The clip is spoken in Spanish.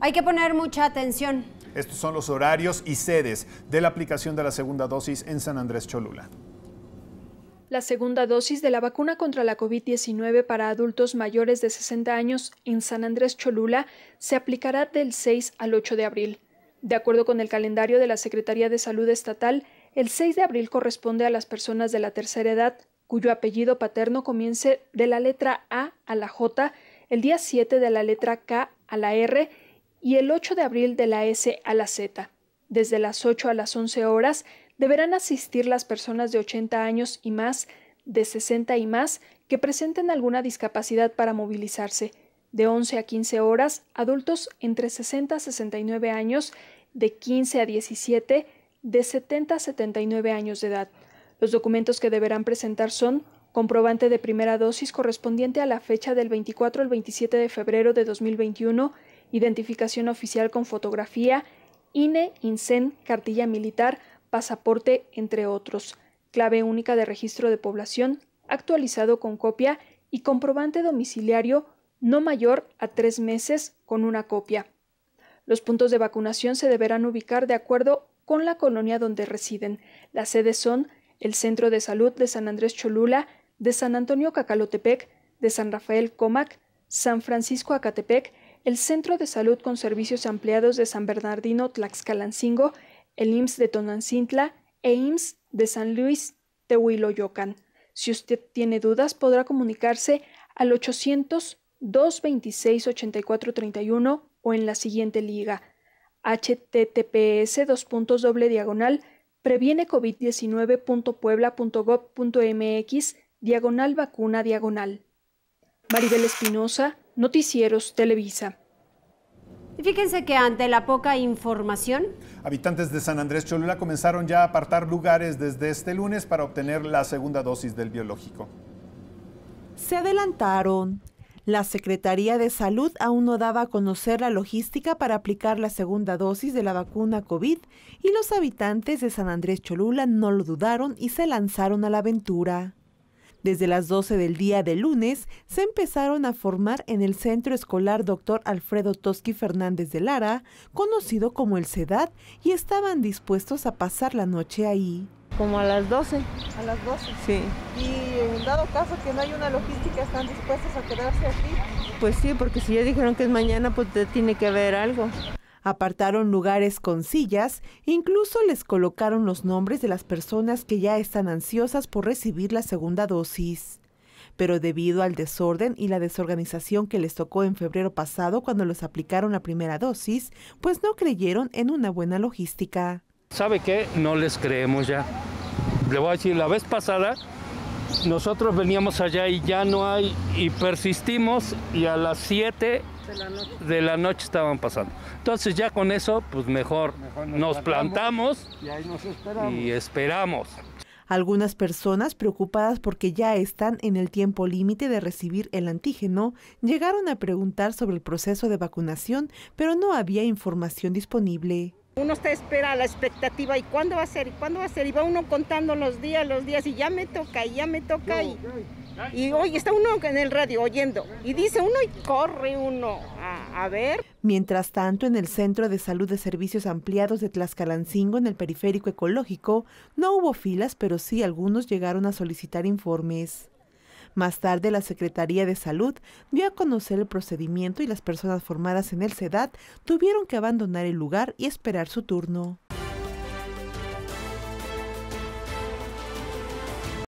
Hay que poner mucha atención. Estos son los horarios y sedes de la aplicación de la segunda dosis en San Andrés Cholula. La segunda dosis de la vacuna contra la COVID-19 para adultos mayores de 60 años en San Andrés Cholula se aplicará del 6 al 8 de abril. De acuerdo con el calendario de la Secretaría de Salud Estatal, el 6 de abril corresponde a las personas de la tercera edad cuyo apellido paterno comience de la letra A a la J, el día 7 de la letra K a la R y el 8 de abril de la S a la Z. Desde las 8 a las 11 horas deberán asistir las personas de 80 años y más, de 60 y más, que presenten alguna discapacidad para movilizarse. De 11 a 15 horas, adultos entre 60 a 69 años, de 15 a 17, de 70 a 79 años de edad. Los documentos que deberán presentar son comprobante de primera dosis correspondiente a la fecha del 24 al 27 de febrero de 2021 identificación oficial con fotografía, INE, INSEN, cartilla militar, pasaporte, entre otros, clave única de registro de población, actualizado con copia y comprobante domiciliario no mayor a tres meses con una copia. Los puntos de vacunación se deberán ubicar de acuerdo con la colonia donde residen. Las sedes son el Centro de Salud de San Andrés Cholula, de San Antonio Cacalotepec, de San Rafael Comac, San Francisco Acatepec el Centro de Salud con Servicios Ampliados de San Bernardino Tlaxcalancingo, el IMSS de Tonancintla e IMSS de San Luis Tehuiloyocan. Si usted tiene dudas, podrá comunicarse al 800-226-8431 o en la siguiente liga https dos diagonal previene covid19.puebla.gov.mx diagonal vacuna diagonal. Maribel Espinosa, Noticieros Televisa. Y fíjense que ante la poca información... Habitantes de San Andrés Cholula comenzaron ya a apartar lugares desde este lunes para obtener la segunda dosis del biológico. Se adelantaron. La Secretaría de Salud aún no daba a conocer la logística para aplicar la segunda dosis de la vacuna COVID y los habitantes de San Andrés Cholula no lo dudaron y se lanzaron a la aventura. Desde las 12 del día de lunes se empezaron a formar en el Centro Escolar Dr. Alfredo Tosqui Fernández de Lara, conocido como el CEDAT, y estaban dispuestos a pasar la noche ahí. Como a las 12. A las 12. Sí. Y en dado caso que no hay una logística, ¿están dispuestos a quedarse aquí? Pues sí, porque si ya dijeron que es mañana, pues tiene que haber algo. Apartaron lugares con sillas, incluso les colocaron los nombres de las personas que ya están ansiosas por recibir la segunda dosis. Pero debido al desorden y la desorganización que les tocó en febrero pasado cuando los aplicaron la primera dosis, pues no creyeron en una buena logística. ¿Sabe qué? No les creemos ya. Le voy a decir, la vez pasada nosotros veníamos allá y ya no hay, y persistimos y a las 7 de la noche, estaban pasando. Entonces ya con eso, pues mejor, nos, plantamos, y, esperamos. Algunas personas, preocupadas porque ya están en el tiempo límite de recibir el antígeno, llegaron a preguntar sobre el proceso de vacunación, pero no había información disponible. Uno está esperando espera la expectativa y cuándo va a ser, y cuándo va a ser, y va uno contando los días, los días, y ya me toca, y ya me toca, y... Y hoy está uno en el radio oyendo y dice uno y corre uno a, ver. Mientras tanto, en el Centro de Salud de Servicios Ampliados de Tlaxcalancingo, en el periférico ecológico, no hubo filas, pero sí algunos llegaron a solicitar informes. Más tarde, la Secretaría de Salud dio a conocer el procedimiento y las personas formadas en el SEDAT tuvieron que abandonar el lugar y esperar su turno.